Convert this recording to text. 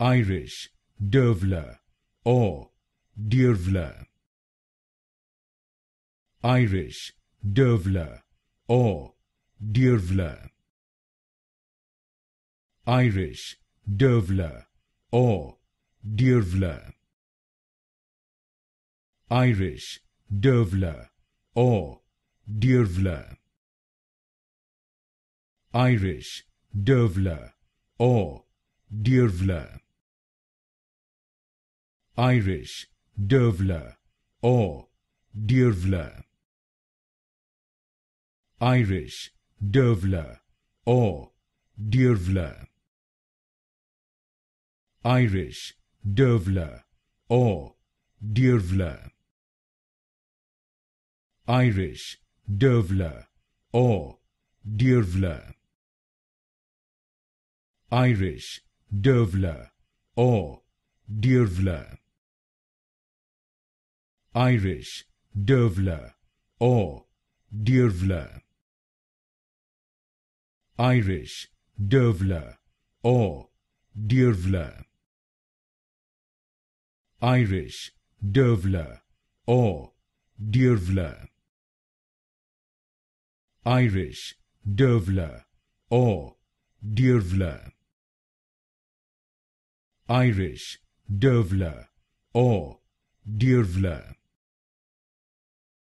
Irish, Dervla or Dervla. Irish, Dervla or Dervla. Irish, Dervla or Dervla. Irish, Dervla or Dervla. Irish, Dervla or Dervla. Irish, Dervla or Dervla. Irish, Dervla or Dervla. Irish, Dervla or Dervla. Irish, Dervla or Irish, Dervla or Irish, Dervla or Dervla. Irish, Dervla or Dervla. Irish, Dervla or Dervla. Irish, Dervla or Deervla. Irish, Dervla or Deervla.